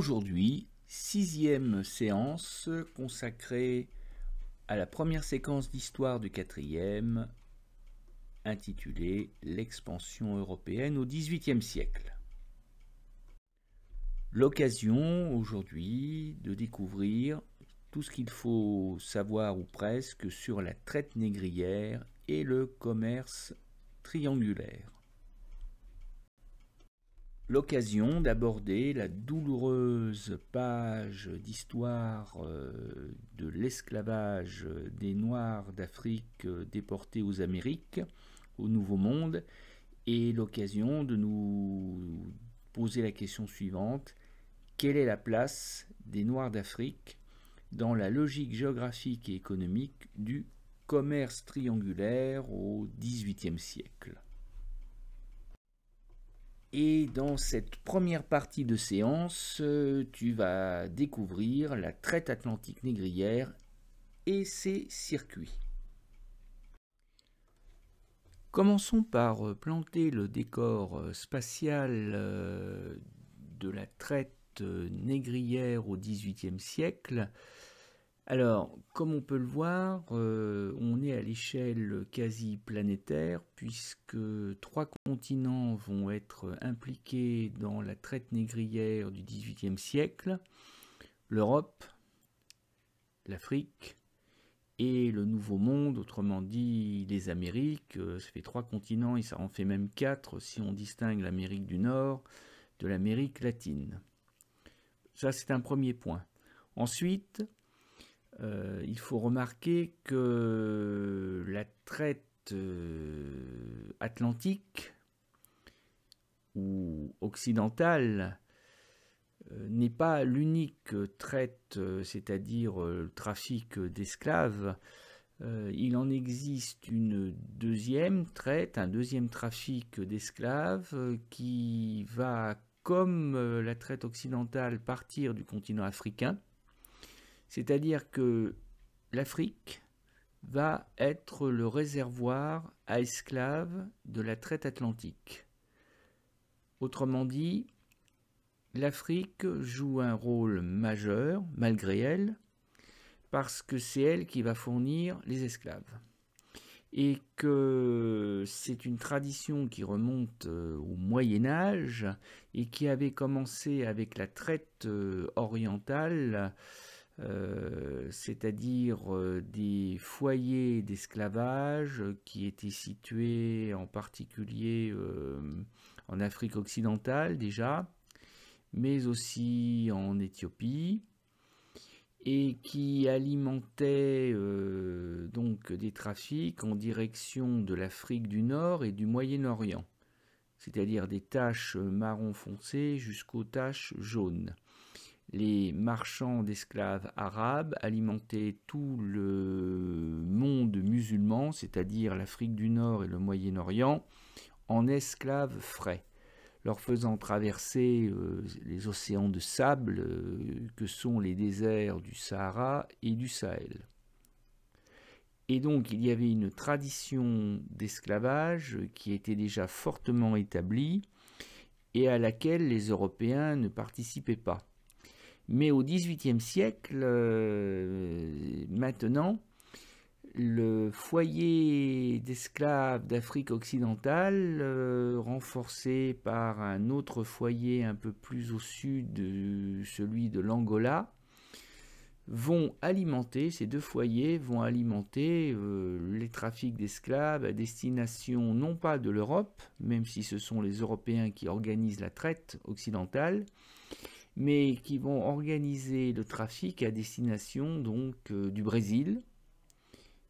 Aujourd'hui, sixième séance consacrée à la première séquence d'histoire du quatrième, intitulée L'expansion européenne au XVIIIe siècle. L'occasion aujourd'hui de découvrir tout ce qu'il faut savoir ou presque sur la traite négrière et le commerce triangulaire l'occasion d'aborder la douloureuse page d'histoire euh, de l'esclavage des Noirs d'Afrique euh, déportés aux Amériques, au Nouveau Monde, et l'occasion de nous poser la question suivante, quelle est la place des Noirs d'Afrique dans la logique géographique et économique du commerce triangulaire au XVIIIe siècle et dans cette première partie de séance, euh, tu vas découvrir la traite atlantique négrière et ses circuits. Commençons par euh, planter le décor euh, spatial de la traite négrière au XVIIIe siècle alors, comme on peut le voir, euh, on est à l'échelle quasi planétaire, puisque trois continents vont être impliqués dans la traite négrière du XVIIIe siècle, l'Europe, l'Afrique et le Nouveau Monde, autrement dit les Amériques. Euh, ça fait trois continents et ça en fait même quatre si on distingue l'Amérique du Nord de l'Amérique latine. Ça, c'est un premier point. Ensuite, euh, il faut remarquer que la traite euh, atlantique ou occidentale euh, n'est pas l'unique traite, c'est-à-dire le trafic d'esclaves. il en existe une deuxième traite, un deuxième trafic d'esclaves qui va, comme la traite occidentale, partir du continent africain c'est-à-dire que l'Afrique va être le réservoir à esclaves de la traite atlantique. Autrement dit, l'Afrique joue un rôle majeur, malgré elle, parce que c'est elle qui va fournir les esclaves. Et que c'est une tradition qui remonte euh, au Moyen Âge et qui avait commencé avec la traite euh, orientale euh, c'est-à-dire euh, des foyers d'esclavage euh, qui étaient situés en particulier en Afrique occidentale déjà, mais aussi en Éthiopie et qui alimentaient donc des trafics en direction de l'Afrique du Nord et du Moyen-Orient, c'est-à-dire des taches marron foncé jusqu'aux taches jaunes les marchands d'esclaves arabes alimentaient tout le monde musulman, c'est-à-dire l'Afrique du Nord et le Moyen-Orient, en esclaves frais, leur faisant traverser euh, les océans de sable euh, que sont les déserts du Sahara et du Sahel. Et donc il y avait une tradition d'esclavage qui était déjà fortement établie et à laquelle les Européens ne participaient pas. Mais au XVIIIe siècle, euh, maintenant, le foyer d'esclaves d'Afrique occidentale, euh, renforcé par un autre foyer un peu plus au sud, euh, celui de l'Angola, vont alimenter, ces deux foyers vont alimenter les trafics d'esclaves à destination non pas de l'Europe, même si ce sont les Européens qui organisent la traite occidentale, mais qui vont organiser le trafic à destination donc euh, du Brésil,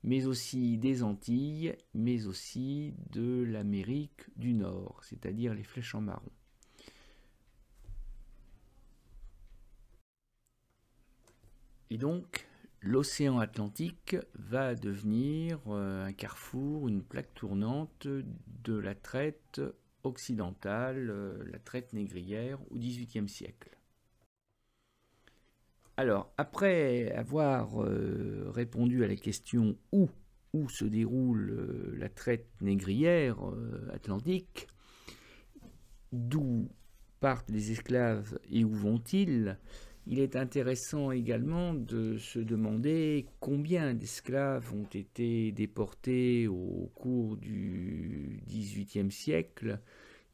mais aussi des Antilles, mais aussi de l'Amérique du Nord, c'est-à-dire les flèches en marron. Et donc, l'océan Atlantique va devenir euh, un carrefour, une plaque tournante de la traite occidentale, euh, la traite négrière au XVIIIe siècle. Alors, après avoir euh, répondu à la question où, se déroule euh, la traite négrière euh, atlantique, d'où partent les esclaves et où vont-ils, il est intéressant également de se demander combien d'esclaves ont été déportés au cours du XVIIIe siècle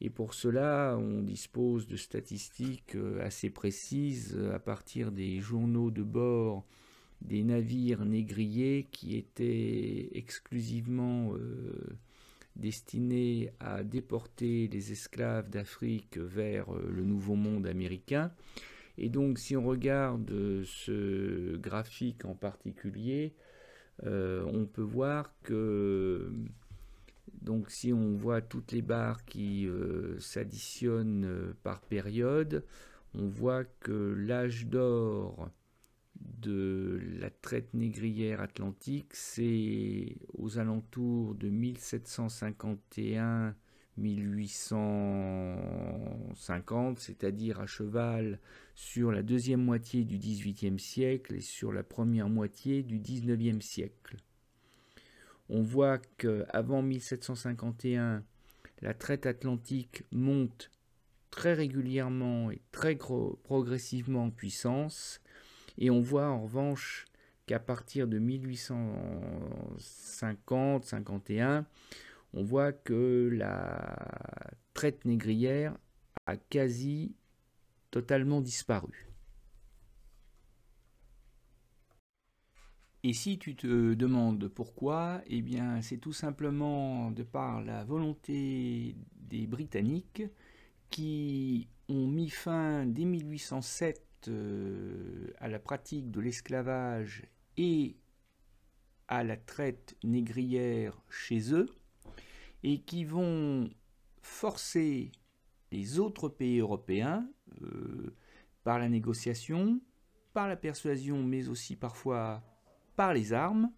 et pour cela, on dispose de statistiques euh, assez précises euh, à partir des journaux de bord des navires négriers qui étaient exclusivement euh, destinés à déporter les esclaves d'Afrique vers le Nouveau Monde américain. Et donc si on regarde ce graphique en particulier, on peut voir que donc si on voit toutes les barres qui euh, s'additionnent euh, par période, on voit que l'âge d'or de la traite négrière atlantique, c'est aux alentours de 1751 1850, c'est-à-dire à cheval sur la deuxième moitié du XVIIIe siècle et sur la première moitié du XIXe siècle on voit qu'avant 1751, la traite atlantique monte très régulièrement et très gros, progressivement en puissance. Et on voit en revanche qu'à partir de 1850-51, on voit que la traite négrière a quasi totalement disparu. Et si tu te demandes pourquoi, eh bien c'est tout simplement de par la volonté des Britanniques qui ont mis fin dès 1807 euh, à la pratique de l'esclavage et à la traite négrière chez eux, et qui vont forcer les autres pays européens, euh, par la négociation, par la persuasion, mais aussi parfois par les armes,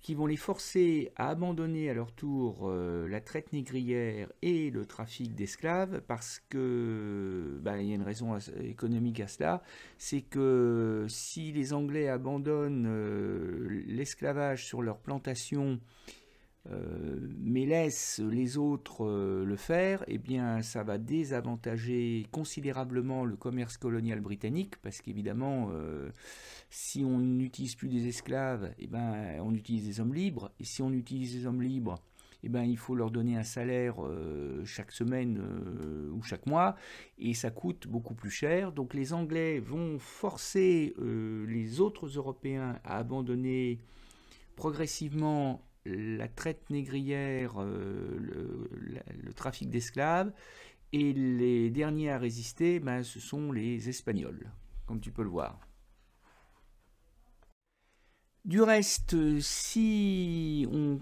qui vont les forcer à abandonner à leur tour euh, la traite négrière et le trafic d'esclaves, parce que ben, il y a une raison économique à cela, c'est que si les Anglais abandonnent euh, l'esclavage sur leurs plantations euh, mais laisse les autres euh, le faire, eh bien ça va désavantager considérablement le commerce colonial britannique, parce qu'évidemment, euh, si on n'utilise plus des esclaves, eh ben, on utilise des hommes libres, et si on utilise des hommes libres, eh ben, il faut leur donner un salaire chaque semaine ou chaque mois, et ça coûte beaucoup plus cher. Donc les Anglais vont forcer les autres Européens à abandonner progressivement la traite négrière, euh, le, trafic d'esclaves, et les derniers à résister, ben, ce sont les Espagnols, comme tu peux le voir. Du reste, si on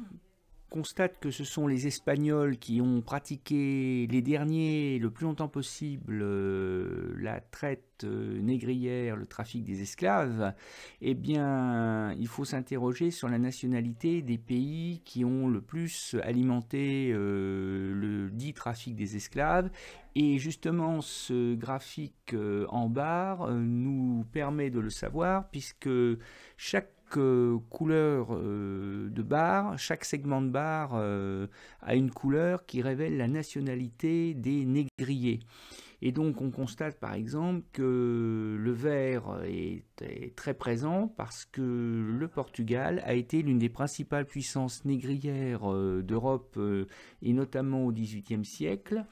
constate que ce sont les Espagnols qui ont pratiqué les derniers le plus longtemps possible euh, la traite euh, négrière, le trafic des esclaves, eh bien, il faut s'interroger sur la nationalité des pays qui ont le plus alimenté euh, le dit trafic des esclaves. Et justement, ce graphique en barre nous permet de le savoir puisque chaque euh, couleur euh, de barre, chaque segment de barre euh, a une couleur qui révèle la nationalité des négriers. Et donc on constate par exemple que le vert est, est très présent parce que le Portugal a été l'une des principales puissances négrières d'Europe et notamment au XVIIIe siècle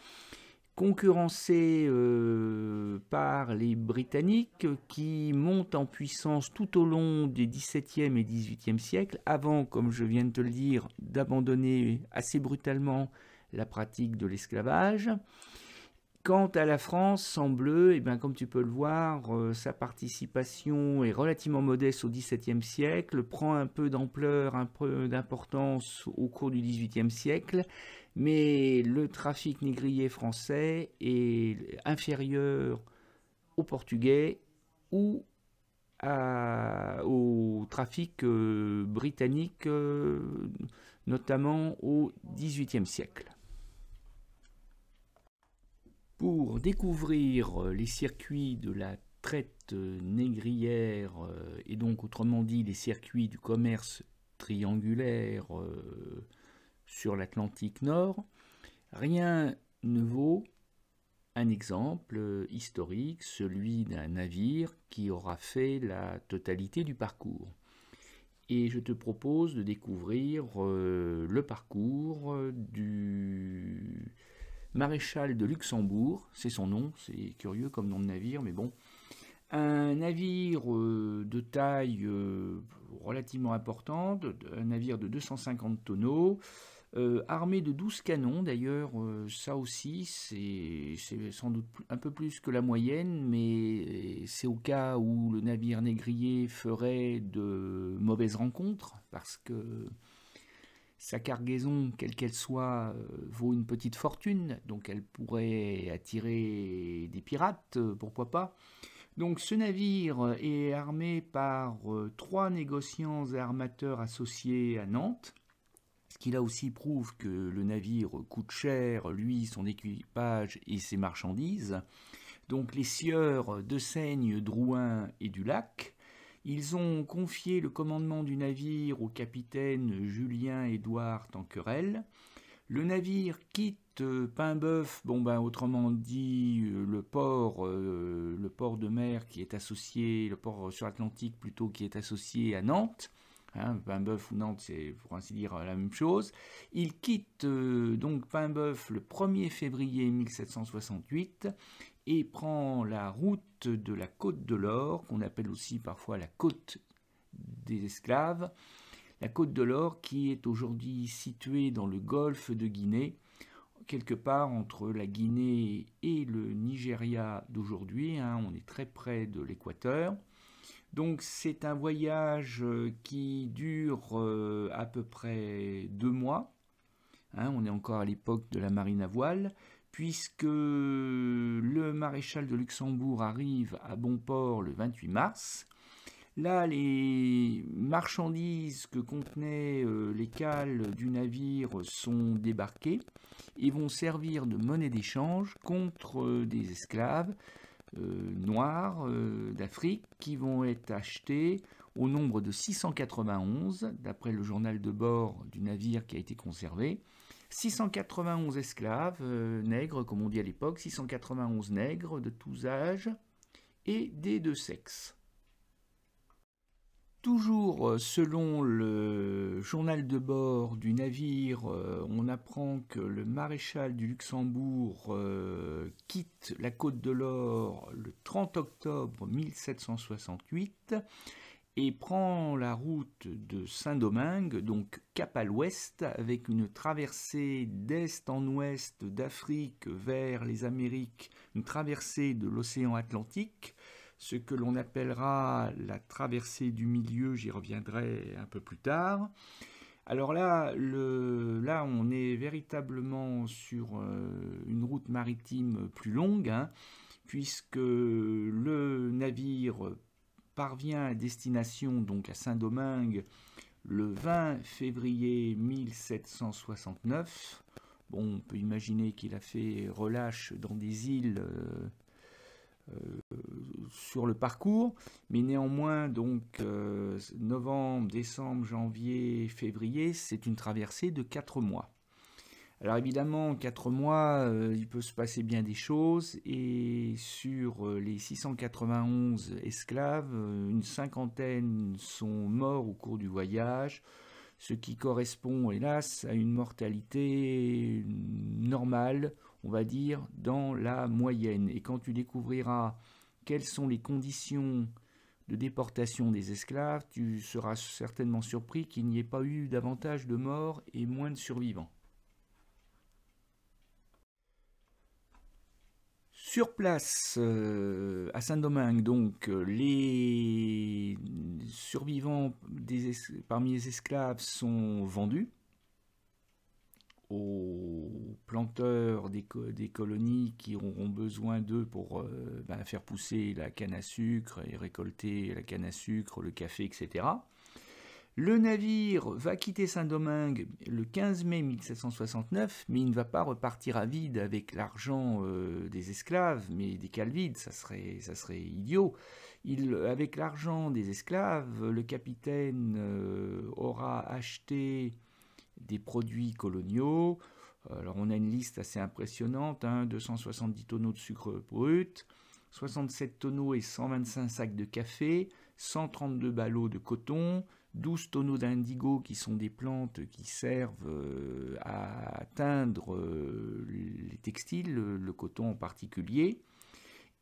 concurrencé euh, par les Britanniques qui montent en puissance tout au long des XVIIe et XVIIIe siècles, avant, comme je viens de te le dire, d'abandonner assez brutalement la pratique de l'esclavage. Quant à la France, bleu et eh bien, comme tu peux le voir, euh, sa participation est relativement modeste au XVIIe siècle, prend un peu d'ampleur, un peu d'importance au cours du XVIIIe siècle, mais le trafic négrier français est inférieur au portugais ou au trafic euh, britannique, euh, notamment au XVIIIe siècle. Pour découvrir les circuits de la traite négrière, euh, et donc autrement dit les circuits du commerce triangulaire sur l'Atlantique Nord, rien ne vaut un exemple historique, celui d'un navire qui aura fait la totalité du parcours. Et je te propose de découvrir euh, le parcours euh, du maréchal de Luxembourg, c'est son nom, c'est curieux comme nom de navire, mais bon. Un navire euh, de taille relativement importante, un navire de 250 tonneaux, euh, armé de 12 canons, d'ailleurs, euh, ça aussi, c'est sans doute un peu plus que la moyenne, mais c'est au cas où le navire négrier ferait de mauvaises rencontres, parce que sa cargaison, quelle qu'elle soit, euh, vaut une petite fortune, donc elle pourrait attirer des pirates, pourquoi pas. Donc ce navire est armé par trois négociants et armateurs associés à Nantes, qui là aussi prouve que le navire coûte cher, lui, son équipage et ses marchandises. Donc les sieurs de Seigne, Drouin et du Lac, ils ont confié le commandement du navire au capitaine Julien-Édouard Tanquerel. Le navire quitte Pinbeuf, bon ben autrement dit euh, le port, euh, le port de mer qui est associé, le port sur Atlantique plutôt qui est associé à Nantes, Hein, ou Nantes, c'est pour ainsi dire la même chose. Il quitte euh, donc le 1er février 1768 et prend la route de la côte de l'or, qu'on appelle aussi parfois la côte des esclaves. La côte de l'or qui est aujourd'hui située dans le golfe de Guinée, quelque part entre la Guinée et le Nigeria d'aujourd'hui. Hein. on est très près de l'équateur. Donc c'est un voyage euh, qui dure euh, à peu près deux mois. Hein, on est encore à l'époque de la marine à voile, puisque le maréchal de Luxembourg arrive à Bonport le 28 mars. Là, les marchandises que contenaient euh, les cales du navire sont débarquées et vont servir de monnaie d'échange contre des esclaves euh, noirs euh, d'Afrique qui vont être achetés au nombre de 691, d'après le journal de bord du navire qui a été conservé. 691 esclaves, euh, nègres comme on dit à l'époque, 691 nègres de tous âges et des deux sexes. Toujours euh, selon le journal de bord du navire, euh, on apprend que le maréchal du Luxembourg euh, quitte la côte de l'Or le 30 octobre 1768 et prend la route de Saint-Domingue, donc cap à l'ouest, avec une traversée d'est en ouest d'Afrique vers les Amériques, une traversée de l'océan Atlantique ce que l'on appellera la traversée du milieu, j'y reviendrai un peu plus tard. Alors là, là on est véritablement sur euh, une route maritime plus longue, hein, puisque le navire parvient à destination, donc à Saint-Domingue, le 20 février 1769. Bon, on peut imaginer qu'il a fait relâche dans des îles euh, euh, sur le parcours, mais néanmoins, donc euh, novembre, décembre, janvier, février, c'est une traversée de quatre mois. Alors évidemment, quatre mois, euh, il peut se passer bien des choses et sur les 691 esclaves, une cinquantaine sont morts au cours du voyage, ce qui correspond hélas à une mortalité normale on va dire, dans la moyenne. Et quand tu découvriras quelles sont les conditions de déportation des esclaves, tu seras certainement surpris qu'il n'y ait pas eu davantage de morts et moins de survivants. Sur place, euh, à Saint-Domingue, donc, euh, les survivants parmi les esclaves sont vendus aux planteurs des, colonies qui auront besoin d'eux pour euh, ben, faire pousser la canne à sucre et récolter la canne à sucre, le café, etc. Le navire va quitter Saint-Domingue le 15 mai 1769, mais il ne va pas repartir à vide avec l'argent euh, des esclaves, mais des calvides, ça serait, ça serait idiot. Il, avec l'argent des esclaves, le capitaine euh, aura acheté des produits coloniaux. Alors on a une liste assez impressionnante, 270 hein, tonneaux de sucre brut, 67 tonneaux et 125 sacs de café, 132 ballots de coton, 12 tonneaux d'indigo qui sont des plantes qui servent euh, à teindre euh, les textiles, le coton en particulier,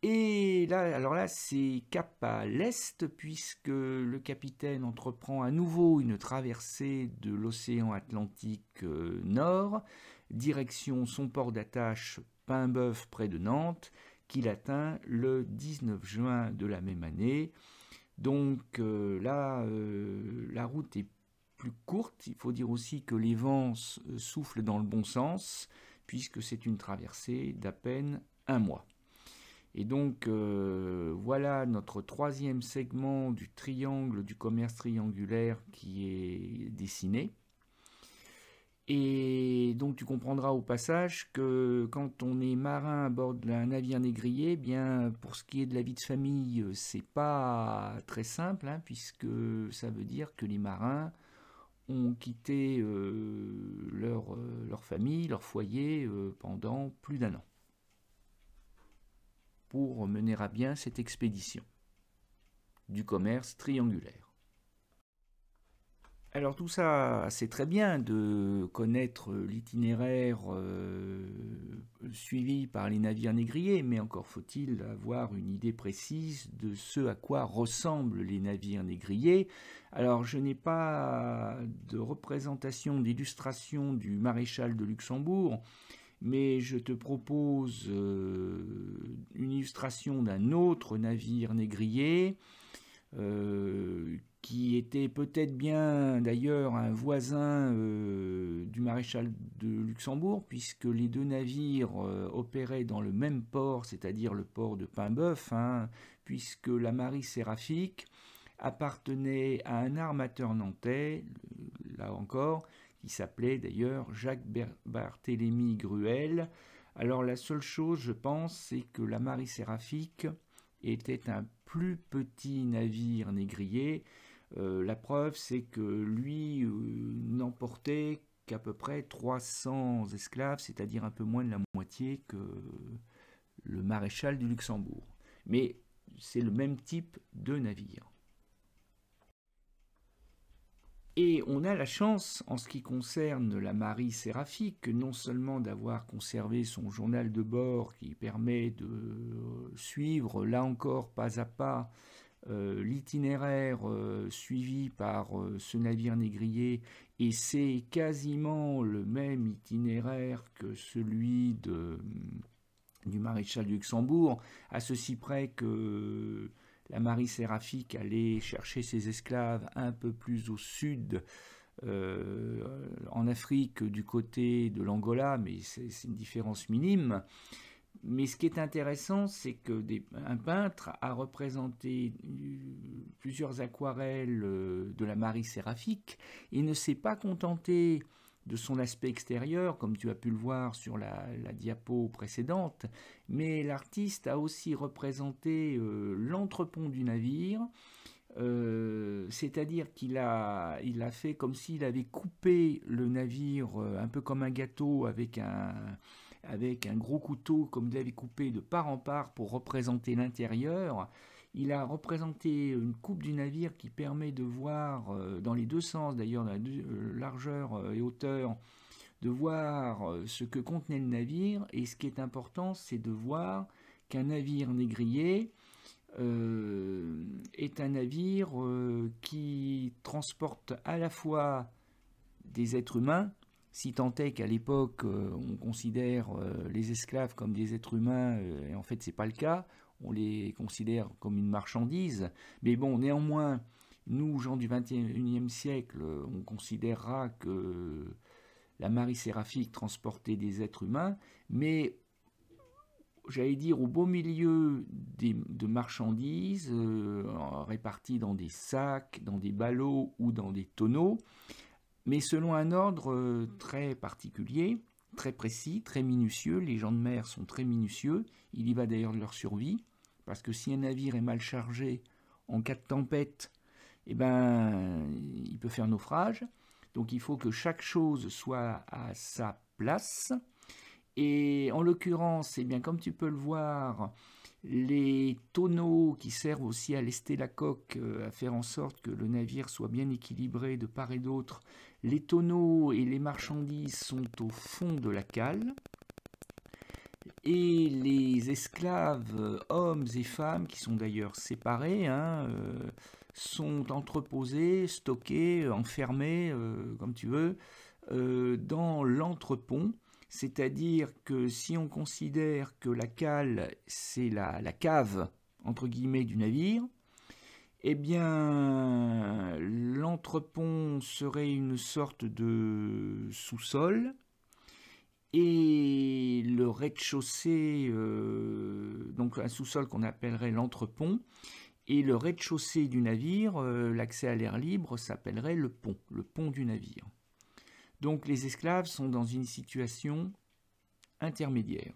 et là, alors là, c'est cap à l'est, puisque le capitaine entreprend à nouveau une traversée de l'océan Atlantique euh, Nord, direction son port d'attache Paimboeuf près de Nantes, qu'il atteint le 19 juin de la même année. Donc euh, là, euh, la route est plus courte. Il faut dire aussi que les vents soufflent dans le bon sens, puisque c'est une traversée d'à peine un mois. Et donc euh, voilà notre troisième segment du triangle du commerce triangulaire qui est dessiné. Et donc tu comprendras au passage que quand on est marin à bord d'un navire négrier, eh bien pour ce qui est de la vie de famille, c'est pas très simple, hein, puisque ça veut dire que les marins ont quitté euh, leur, euh, leur, famille, leur foyer pendant plus d'un an pour mener à bien cette expédition du commerce triangulaire. Alors tout ça, c'est très bien de connaître l'itinéraire euh, suivi par les navires négriers, mais encore faut-il avoir une idée précise de ce à quoi ressemblent les navires négriers. Alors je n'ai pas de représentation, d'illustration du maréchal de Luxembourg, mais je te propose euh, une illustration d'un autre navire négrier euh, qui était peut-être bien d'ailleurs un voisin euh, du maréchal de Luxembourg, puisque les deux navires opéraient dans le même port, c'est-à-dire le port de Paimboeuf, hein, puisque la Marie Séraphique appartenait à un armateur nantais, là encore, s'appelait d'ailleurs Jacques Barthélemy Gruel. Alors la seule chose, je pense, c'est que la Marie séraphique était un plus petit navire négrier. Euh, la preuve, c'est que lui euh, n'emportait qu'à peu près 300 esclaves, c'est-à-dire un peu moins de la moitié que le maréchal du Luxembourg. Mais c'est le même type de navire. Et on a la chance, en ce qui concerne la Marie Séraphique, non seulement d'avoir conservé son journal de bord qui permet de euh, suivre, là encore, pas à pas, euh, l'itinéraire euh, suivi par ce navire négrier, et c'est quasiment le même itinéraire que celui de, hum, du maréchal Luxembourg, à ceci près que la Marie Séraphique allait chercher ses esclaves un peu plus au sud, euh, en Afrique, du côté de l'Angola, mais c'est une différence minime. Mais ce qui est intéressant, c'est que un peintre a représenté euh, plusieurs aquarelles euh, de la Marie Séraphique et ne s'est pas contenté de son aspect extérieur, comme tu as pu le voir sur la, diapo précédente, mais l'artiste a aussi représenté euh, l'entrepont du navire, euh, c'est-à-dire qu'il a, il a fait comme s'il avait coupé le navire euh, un peu comme un gâteau avec un, avec un gros couteau, comme il avait coupé de part en part pour représenter l'intérieur. Il a représenté une coupe du navire qui permet de voir, euh, dans les deux sens d'ailleurs, la euh, largeur euh, et hauteur, de voir ce que contenait le navire. Et ce qui est important, c'est de voir qu'un navire négrier est un navire qui transporte à la fois des êtres humains, si tant est qu'à l'époque on considère les esclaves comme des êtres humains, et en fait c'est pas le cas, on les considère comme une marchandise. Mais bon, néanmoins, nous, gens du XXIe siècle, on considérera que la Marie séraphique transportait des êtres humains, mais j'allais dire au beau milieu de marchandises euh, réparties dans des sacs, dans des ballots ou dans des tonneaux, mais selon un ordre euh, très particulier, très précis, très minutieux. Les gens de mer sont très minutieux. Il y va d'ailleurs de leur survie. Parce que si un navire est mal chargé en cas de tempête, eh ben, il peut faire naufrage. Donc il faut que chaque chose soit à sa place. Et en l'occurrence, et eh bien, comme tu peux le voir, les tonneaux qui servent aussi à lester la coque, euh, à faire en sorte que le navire soit bien équilibré de part et d'autre, les tonneaux et les marchandises sont au fond de la cale. Et les esclaves, hommes et femmes, qui sont d'ailleurs séparés, hein, euh, sont entreposés, stockés, enfermés, euh, comme tu veux, euh, dans l'entrepont. C'est-à-dire que si on considère que la cale, c'est la, la cave, entre guillemets, du navire, eh bien, l'entrepont serait une sorte de sous-sol et le rez-de-chaussée, euh, donc un sous-sol qu'on appellerait l'entrepont, et le rez-de-chaussée du navire, euh, l'accès à l'air libre, s'appellerait le pont, le pont du navire. Donc les esclaves sont dans une situation intermédiaire.